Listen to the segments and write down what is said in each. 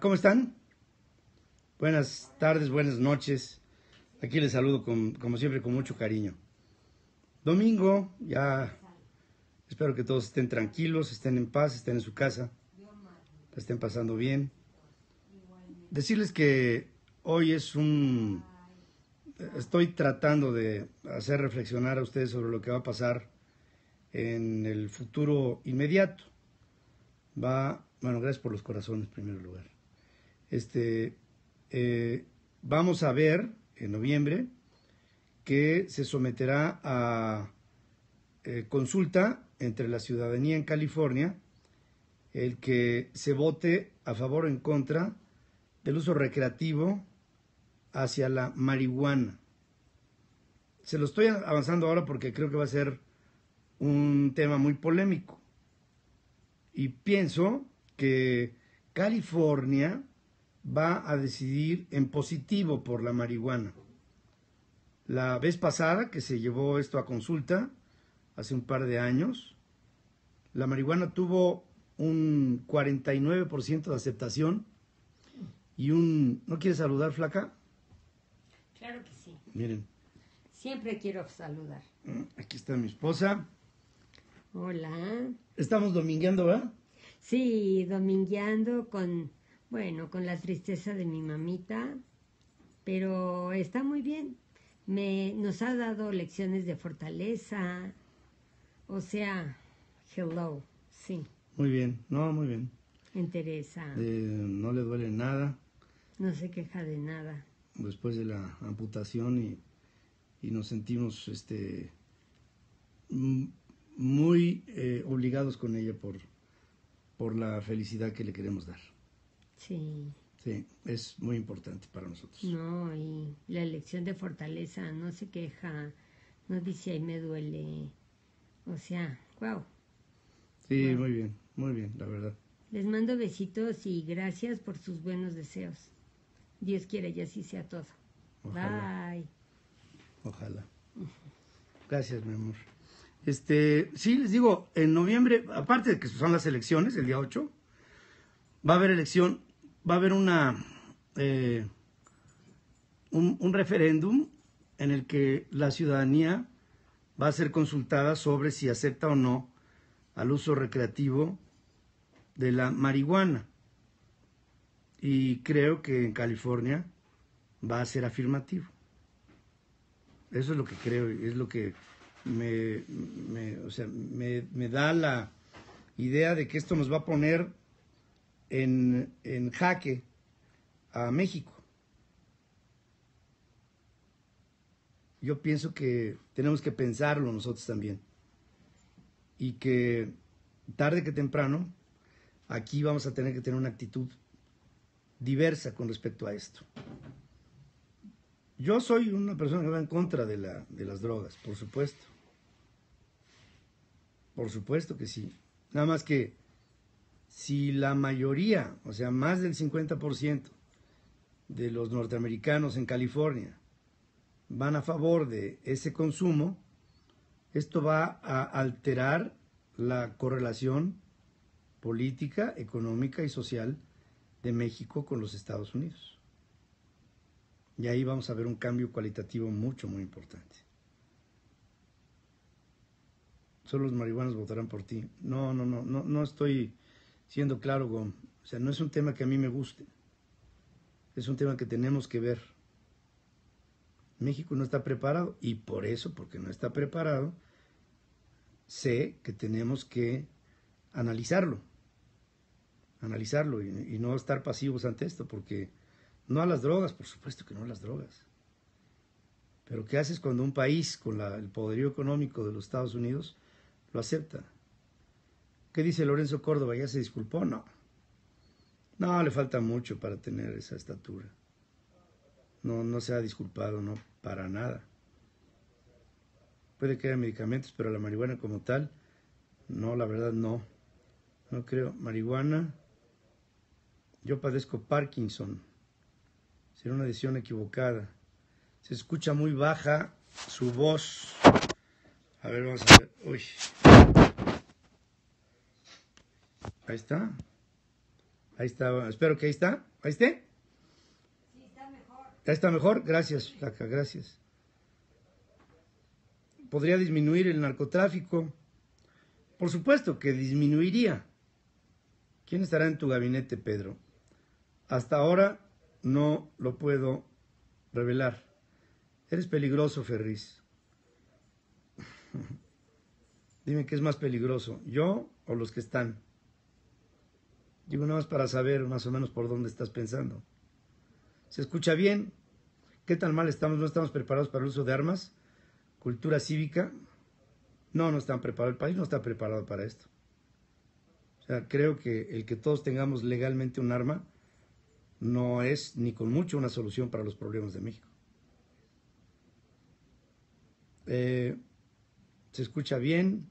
¿Cómo están? Buenas tardes, buenas noches. Aquí les saludo con, como siempre con mucho cariño. Domingo, ya espero que todos estén tranquilos, estén en paz, estén en su casa, estén pasando bien. Decirles que hoy es un... Estoy tratando de hacer reflexionar a ustedes sobre lo que va a pasar en el futuro inmediato. Va bueno, gracias por los corazones en primer lugar. Este, eh, vamos a ver en noviembre que se someterá a eh, consulta entre la ciudadanía en California el que se vote a favor o en contra del uso recreativo hacia la marihuana. Se lo estoy avanzando ahora porque creo que va a ser un tema muy polémico. Y pienso que California va a decidir en positivo por la marihuana. La vez pasada que se llevó esto a consulta, hace un par de años, la marihuana tuvo un 49% de aceptación y un... ¿No quieres saludar, flaca? Claro que sí. Miren. Siempre quiero saludar. Mm, aquí está mi esposa. Hola. Estamos domingueando, ¿verdad? Sí, domingueando con, bueno, con la tristeza de mi mamita, pero está muy bien. Me, nos ha dado lecciones de fortaleza, o sea, hello, sí. Muy bien, no, muy bien. Interesa. Eh, no le duele nada. No se queja de nada. Después de la amputación y, y nos sentimos este, muy eh, obligados con ella por, por la felicidad que le queremos dar. Sí. Sí, es muy importante para nosotros. No, y la elección de fortaleza no se queja, no dice ahí me duele. O sea, wow. Sí, muy bien, muy bien, la verdad. Les mando besitos y gracias por sus buenos deseos. Dios quiera y así sea todo. Bye. Ojalá. Gracias, mi amor. Este, sí, les digo, en noviembre, aparte de que son las elecciones, el día 8, va a haber elección, va a haber una, eh, un, un referéndum en el que la ciudadanía va a ser consultada sobre si acepta o no al uso recreativo de la marihuana. Y creo que en California va a ser afirmativo. Eso es lo que creo, es lo que me, o sea, me, da la idea de que esto nos va a poner en, en jaque a México. Yo pienso que tenemos que pensarlo nosotros también. Y que tarde que temprano, aquí vamos a tener que tener una actitud diversa con respecto a esto. Yo soy una persona que va en contra de, la, de las drogas, por supuesto. Por supuesto que sí. Nada más que si la mayoría, o sea, más del 50% de los norteamericanos en California van a favor de ese consumo, esto va a alterar la correlación política, económica y social de México con los Estados Unidos. Y ahí vamos a ver un cambio cualitativo mucho, muy importante solo los marihuanos votarán por ti. No, no, no, no, estoy siendo claro, Gom. O sea, no es un tema que a mí me guste. Es un tema que tenemos que ver. México no está preparado y por eso, porque no está preparado, sé que tenemos que analizarlo. Analizarlo y, no estar pasivos ante esto, porque no a las drogas, por supuesto que no a las drogas. Pero ¿qué haces cuando un país con el poderío económico de los Estados Unidos lo acepta. ¿Qué dice Lorenzo Córdoba? ¿Ya se disculpó? No. No, le falta mucho para tener esa estatura. No, no se ha disculpado, no, para nada. Puede que haya medicamentos, pero la marihuana como tal, no, la verdad no. No creo. Marihuana, yo padezco Parkinson. Será una decisión equivocada. Se escucha muy baja su voz. A ver, vamos a ver. Uy. Ahí está. Ahí está. Espero que ahí está. ¿Ahí esté? Sí, está mejor. ¿Está mejor? Gracias, gracias. ¿Podría disminuir el narcotráfico? Por supuesto que disminuiría. ¿Quién estará en tu gabinete, Pedro? Hasta ahora no lo puedo revelar. Eres peligroso, Ferriz. Dime qué es más peligroso, yo o los que están. Digo, nada más para saber más o menos por dónde estás pensando. ¿Se escucha bien? ¿Qué tan mal estamos? ¿No estamos preparados para el uso de armas? ¿Cultura cívica? No, no están preparados. El país no está preparado para esto. O sea, creo que el que todos tengamos legalmente un arma no es ni con mucho una solución para los problemas de México. Eh, ¿Se escucha bien?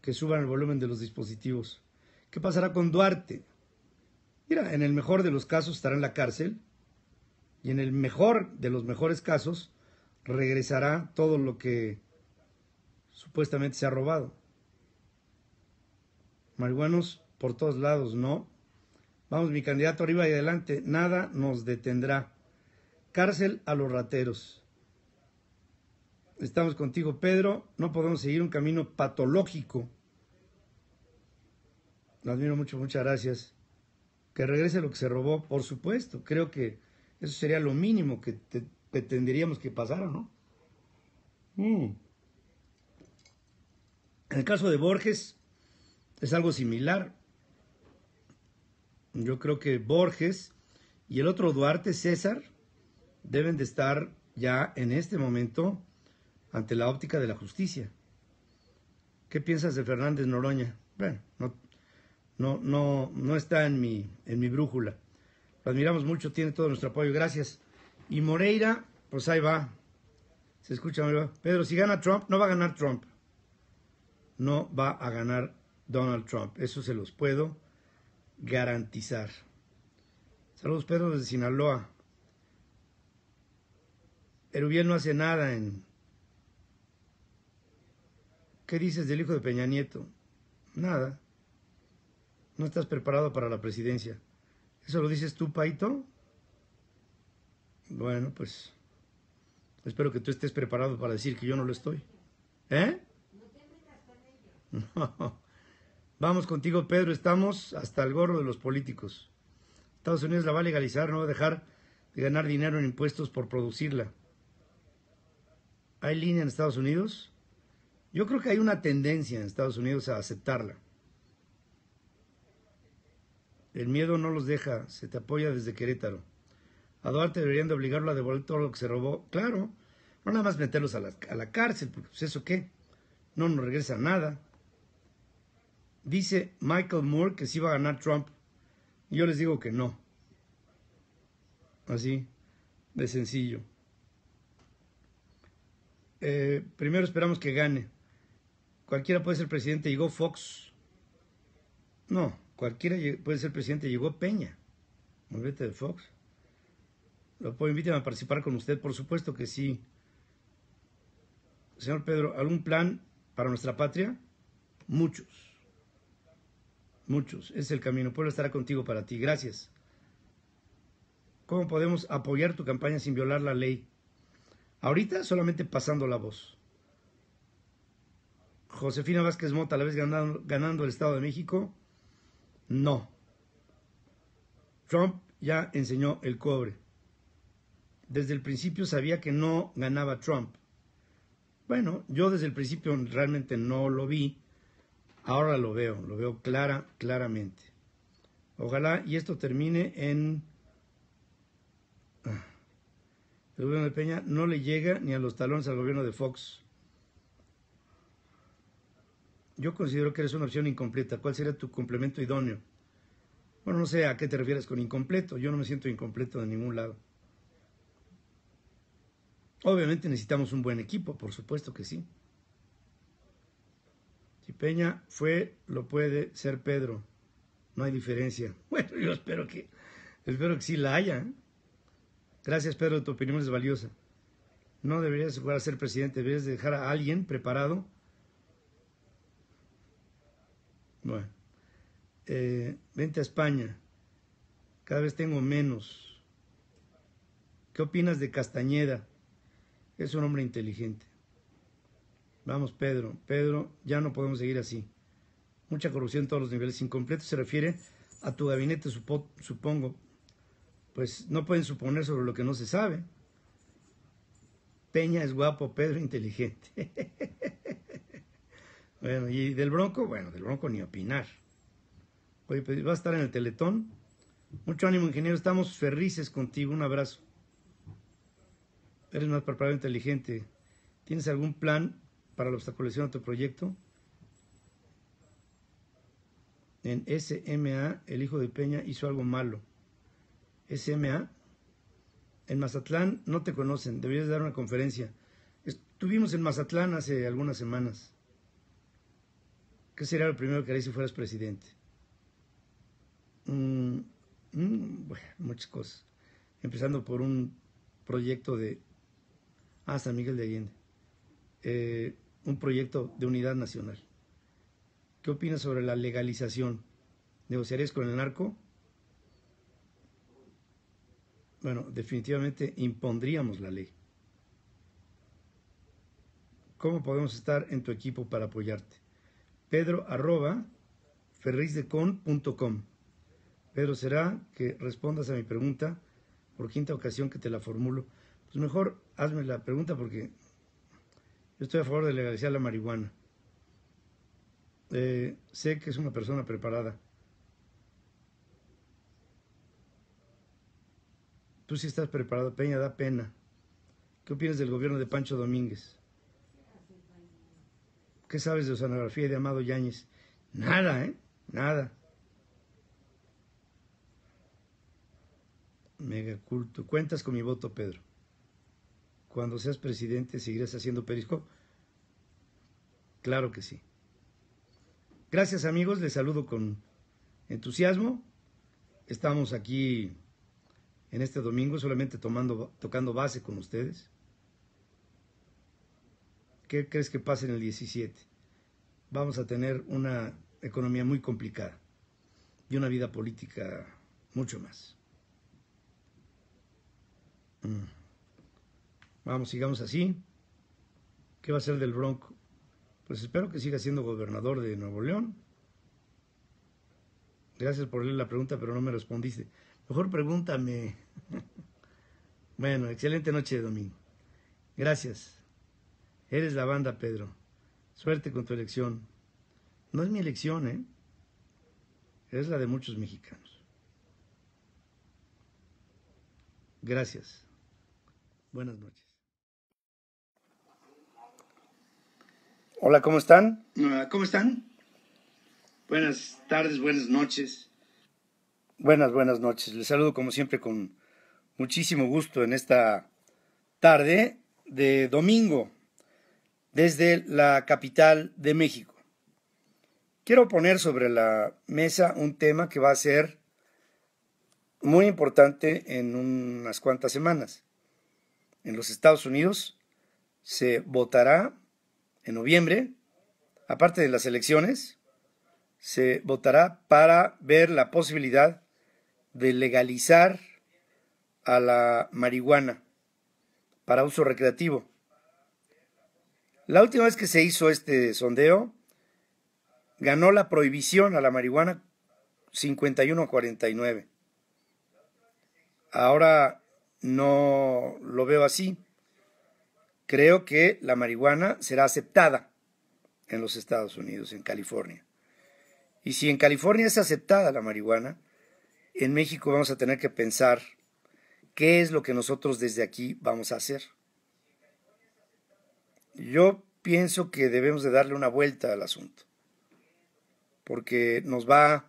Que suban el volumen de los dispositivos. ¿Qué pasará con Duarte? Mira, en el mejor de los casos estará en la cárcel y en el mejor de los mejores casos regresará todo lo que supuestamente se ha robado. Marihuanos por todos lados, no. Vamos, mi candidato arriba y adelante, nada nos detendrá. Cárcel a los rateros. Estamos contigo, Pedro. No podemos seguir un camino patológico lo admiro mucho, muchas gracias. Que regrese lo que se robó, por supuesto. Creo que eso sería lo mínimo que te, pretenderíamos que pasara, ¿no? Mm. En el caso de Borges es algo similar. Yo creo que Borges y el otro Duarte César deben de estar ya en este momento ante la óptica de la justicia. ¿Qué piensas de Fernández Noroña? Bueno, no, no, no, no está en mi, en mi brújula. Lo admiramos mucho, tiene todo nuestro apoyo, gracias. Y Moreira, pues ahí va. Se escucha, Pedro, si gana Trump, no va a ganar Trump. No va a ganar Donald Trump. Eso se los puedo garantizar. Saludos, Pedro, desde Sinaloa. bien no hace nada en... ¿Qué dices del hijo de Peña Nieto? Nada no estás preparado para la presidencia. ¿Eso lo dices tú, Paito? Bueno, pues espero que tú estés preparado para decir que yo no lo estoy. ¿Eh? No. Vamos contigo, Pedro. Estamos hasta el gorro de los políticos. Estados Unidos la va a legalizar, no va a dejar de ganar dinero en impuestos por producirla. ¿Hay línea en Estados Unidos? Yo creo que hay una tendencia en Estados Unidos a aceptarla. El miedo no los deja, se te apoya desde Querétaro. A Duarte deberían de obligarlo a devolver todo lo que se robó. Claro, no nada más meterlos a la, cárcel, porque pues eso qué, no nos regresa nada. Dice Michael Moore que si va a ganar Trump. Yo les digo que no. Así, de sencillo. Eh, primero esperamos que gane. Cualquiera puede ser presidente y Fox. No, Cualquiera puede ser presidente. Llegó Peña, Morete de Fox. Lo puedo invitar a participar con usted, por supuesto que sí. Señor Pedro, ¿algún plan para nuestra patria? Muchos. Muchos. Es el camino. Pueblo estará contigo para ti. Gracias. ¿Cómo podemos apoyar tu campaña sin violar la ley? Ahorita solamente pasando la voz. Josefina Vázquez Mota, la vez ganando el Estado de México, no. Trump ya enseñó el cobre. Desde el principio sabía que no ganaba Trump. Bueno, yo desde el principio realmente no lo vi. Ahora lo veo, lo veo clara, claramente. Ojalá y esto termine en... Ah, el gobierno de Peña no le llega ni a los talones al gobierno de Fox yo considero que eres una opción incompleta. ¿Cuál sería tu complemento idóneo? Bueno, no sé a qué te refieres con incompleto. Yo no me siento incompleto de ningún lado. Obviamente necesitamos un buen equipo, por supuesto que sí. Si Peña fue, lo puede ser Pedro. No hay diferencia. Bueno, yo espero que, espero que sí la haya. ¿eh? Gracias, Pedro, tu opinión es valiosa. No deberías jugar a ser presidente, deberías dejar a alguien preparado Eh, vente a España. Cada vez tengo menos. ¿Qué opinas de Castañeda? Es un hombre inteligente. Vamos, Pedro. Pedro, ya no podemos seguir así. Mucha corrupción en todos los niveles. Incompleto se refiere a tu gabinete, supongo. Pues no pueden suponer sobre lo que no se sabe. Peña es guapo, Pedro inteligente. Bueno, y del Bronco, bueno, del Bronco ni opinar. Oye, pues va a estar en el Teletón. Mucho ánimo, ingeniero. Estamos felices contigo. Un abrazo. Eres más preparado e inteligente. ¿Tienes algún plan para la obstaculización de tu proyecto? En SMA, el hijo de Peña hizo algo malo. SMA, en Mazatlán no te conocen. Deberías dar una conferencia. Estuvimos en Mazatlán hace algunas semanas. ¿Qué sería lo primero que harías si fueras presidente? Mm, mm, muchas cosas. Empezando por un proyecto de... Ah, San Miguel de Allende. Eh, un proyecto de unidad nacional. ¿Qué opinas sobre la legalización? ¿Negociarías con el narco? Bueno, definitivamente impondríamos la ley. ¿Cómo podemos estar en tu equipo para apoyarte? pedro arroba Pedro, será que respondas a mi pregunta por quinta ocasión que te la formulo. Pues mejor hazme la pregunta porque yo estoy a favor de legalizar la marihuana. Eh, sé que es una persona preparada. Tú sí estás preparado, Peña, da pena. ¿Qué opinas del gobierno de Pancho Domínguez? ¿Qué sabes de oceanografía de Amado Yáñez? Nada, ¿eh? Nada. Mega culto. Cuentas con mi voto, Pedro. Cuando seas presidente, ¿seguirás haciendo perisco? Claro que sí. Gracias, amigos. Les saludo con entusiasmo. Estamos aquí en este domingo solamente tomando, tocando base con ustedes. ¿Qué crees que pase en el 17? Vamos a tener una economía muy complicada y una vida política mucho más. Mm. Vamos, sigamos así. ¿Qué va a ser del Bronco? Pues espero que siga siendo gobernador de Nuevo León. Gracias por leer la pregunta, pero no me respondiste. Mejor pregúntame. bueno, excelente noche de domingo. Gracias. Eres la banda, Pedro. Suerte con tu elección. No es mi elección, ¿eh? Es la de muchos mexicanos. Gracias. Buenas noches. Hola, ¿cómo están? ¿Cómo están? Buenas tardes, buenas noches. Buenas, buenas noches. Les saludo como siempre con muchísimo gusto en esta tarde de domingo desde la capital de México. Quiero poner sobre la mesa un tema que va a ser muy importante en unas cuantas semanas. En los Estados Unidos se votará en noviembre, aparte de las elecciones, se votará para ver la posibilidad de legalizar a la marihuana para uso recreativo. La última vez que se hizo este sondeo, ganó la prohibición a la marihuana 51 a 49. Ahora no lo veo así. Creo que la marihuana será aceptada en los Estados Unidos, en California. Y si en California es aceptada la marihuana, en México vamos a tener que pensar qué es lo que nosotros desde aquí vamos a hacer. Yo pienso que debemos de darle una vuelta al asunto, porque nos va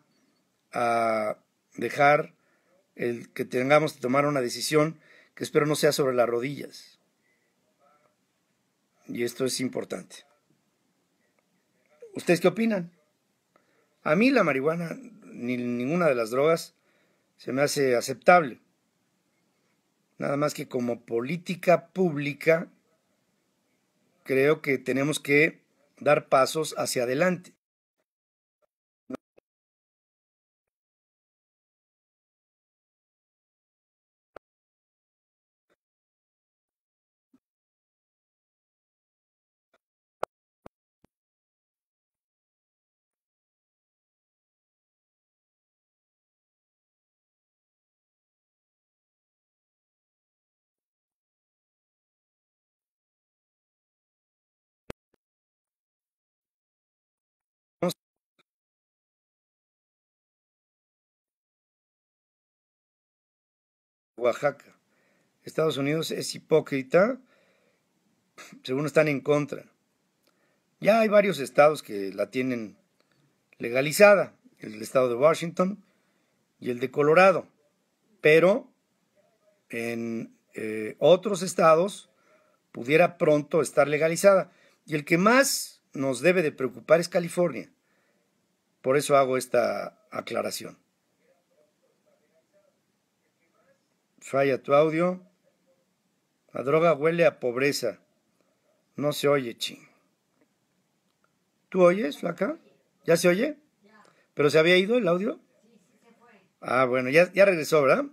a dejar el que tengamos que tomar una decisión que espero no sea sobre las rodillas. Y esto es importante. ¿Ustedes qué opinan? A mí la marihuana ni ninguna de las drogas se me hace aceptable. Nada más que como política pública creo que tenemos que dar pasos hacia adelante. Oaxaca. Estados Unidos es hipócrita, según están en contra. Ya hay varios estados que la tienen legalizada, el estado de Washington y el de Colorado, pero en eh, otros estados pudiera pronto estar legalizada. Y el que más nos debe de preocupar es California. Por eso hago esta aclaración. Falla tu audio. La droga huele a pobreza. No se oye, ching. ¿Tú oyes, flaca? ¿Ya se oye? ¿Pero se había ido el audio? Ah, bueno, ya, ya regresó, ¿verdad?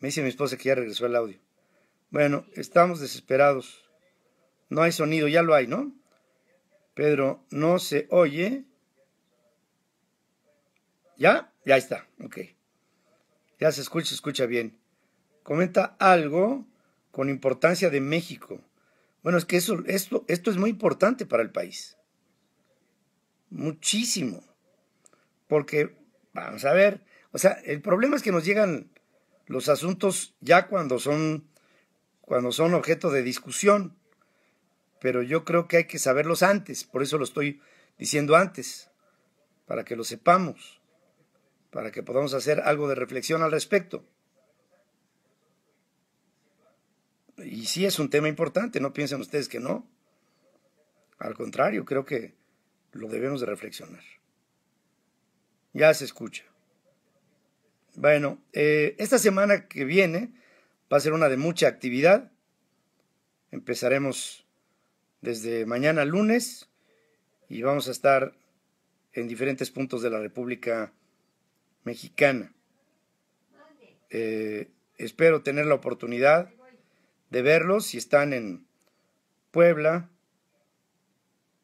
Me dice mi esposa que ya regresó el audio. Bueno, estamos desesperados. No hay sonido, ya lo hay, ¿no? Pedro, no se oye. ¿Ya? Ya está, ok. Ya se escucha, se escucha bien comenta algo con importancia de México. Bueno, es que eso, esto, esto es muy importante para el país. Muchísimo. Porque, vamos a ver, o sea, el problema es que nos llegan los asuntos ya cuando son, cuando son objeto de discusión. Pero yo creo que hay que saberlos antes, por eso lo estoy diciendo antes, para que lo sepamos, para que podamos hacer algo de reflexión al respecto. y sí es un tema importante, no piensen ustedes que no. Al contrario, creo que lo debemos de reflexionar. Ya se escucha. Bueno, eh, esta semana que viene va a ser una de mucha actividad. Empezaremos desde mañana lunes y vamos a estar en diferentes puntos de la República Mexicana. Eh, espero tener la oportunidad de verlos si están en Puebla,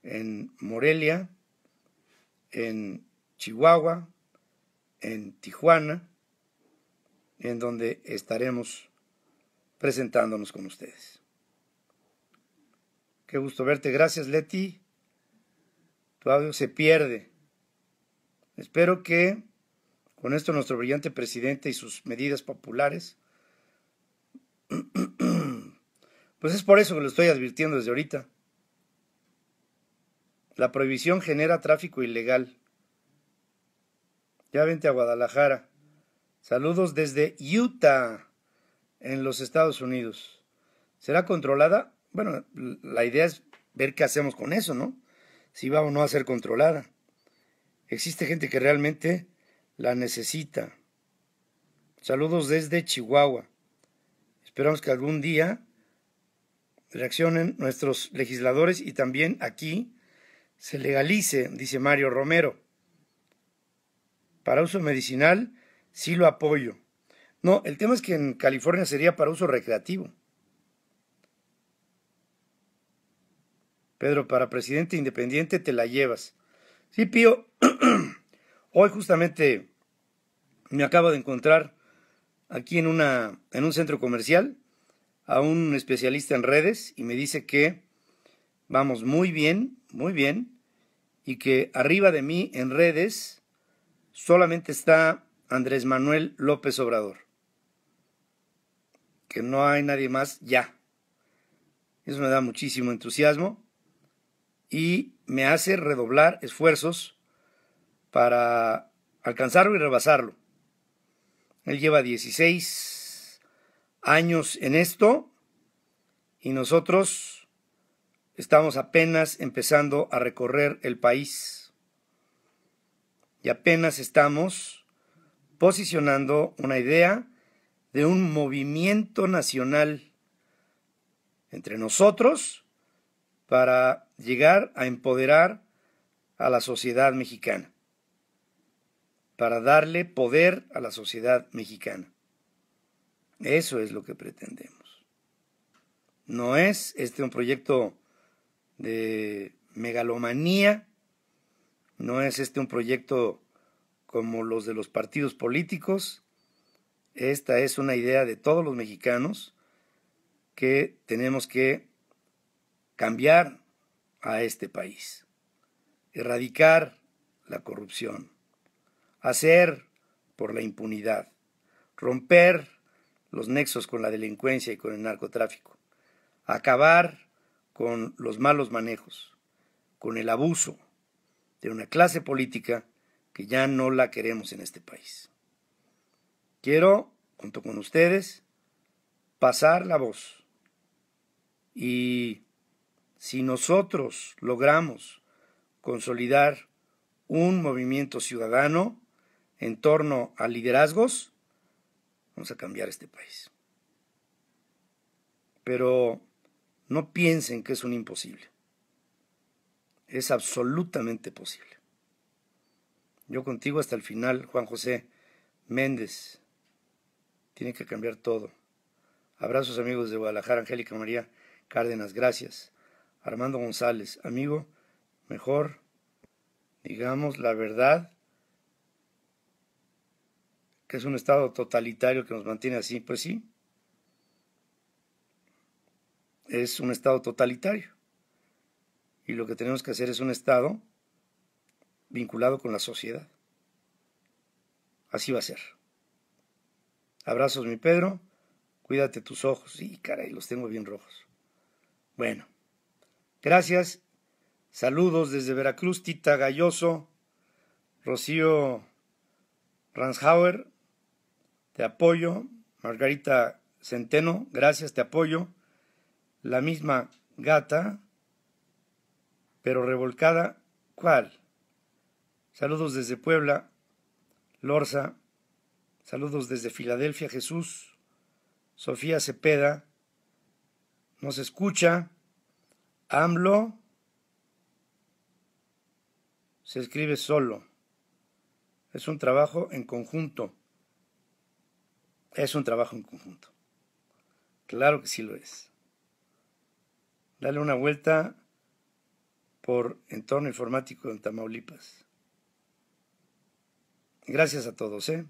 en Morelia, en Chihuahua, en Tijuana, en donde estaremos presentándonos con ustedes. Qué gusto verte. Gracias, Leti. Tu audio se pierde. Espero que con esto nuestro brillante presidente y sus medidas populares Pues es por eso que lo estoy advirtiendo desde ahorita. La prohibición genera tráfico ilegal. Ya vente a Guadalajara. Saludos desde Utah, en los Estados Unidos. ¿Será controlada? Bueno, la idea es ver qué hacemos con eso, ¿no? Si va o no a ser controlada. Existe gente que realmente la necesita. Saludos desde Chihuahua. Esperamos que algún día reaccionen nuestros legisladores y también aquí se legalice, dice Mario Romero. Para uso medicinal, sí lo apoyo. No, el tema es que en California sería para uso recreativo. Pedro, para presidente independiente te la llevas. Sí, Pío, hoy justamente me acabo de encontrar aquí en, una, en un centro comercial a un especialista en redes y me dice que vamos muy bien, muy bien, y que arriba de mí en redes solamente está Andrés Manuel López Obrador. Que no hay nadie más ya. Eso me da muchísimo entusiasmo y me hace redoblar esfuerzos para alcanzarlo y rebasarlo. Él lleva 16 años en esto y nosotros estamos apenas empezando a recorrer el país y apenas estamos posicionando una idea de un movimiento nacional entre nosotros para llegar a empoderar a la sociedad mexicana, para darle poder a la sociedad mexicana. Eso es lo que pretendemos. No es este un proyecto de megalomanía, no es este un proyecto como los de los partidos políticos, esta es una idea de todos los mexicanos que tenemos que cambiar a este país, erradicar la corrupción, hacer por la impunidad, romper los nexos con la delincuencia y con el narcotráfico, acabar con los malos manejos, con el abuso de una clase política que ya no la queremos en este país. Quiero, junto con ustedes, pasar la voz. Y si nosotros logramos consolidar un movimiento ciudadano en torno a liderazgos, Vamos a cambiar este país. Pero no piensen que es un imposible. Es absolutamente posible. Yo contigo hasta el final, Juan José Méndez. Tiene que cambiar todo. Abrazos amigos de Guadalajara, Angélica María Cárdenas, gracias. Armando González, amigo, mejor digamos la verdad que es un Estado totalitario que nos mantiene así, pues sí, es un Estado totalitario. Y lo que tenemos que hacer es un Estado vinculado con la sociedad. Así va a ser. Abrazos, mi Pedro. Cuídate tus ojos. Y sí, caray, los tengo bien rojos. Bueno, gracias. Saludos desde Veracruz, Tita Galloso, Rocío Ranshauer, te apoyo. Margarita Centeno, gracias, te apoyo. La misma gata, pero revolcada, ¿cuál? Saludos desde Puebla, Lorza, saludos desde Filadelfia, Jesús, Sofía Cepeda, nos escucha, AMLO, se escribe solo, es un trabajo en conjunto. Es un trabajo en conjunto. Claro que sí lo es. Dale una vuelta por entorno informático en Tamaulipas. Gracias a todos, ¿eh?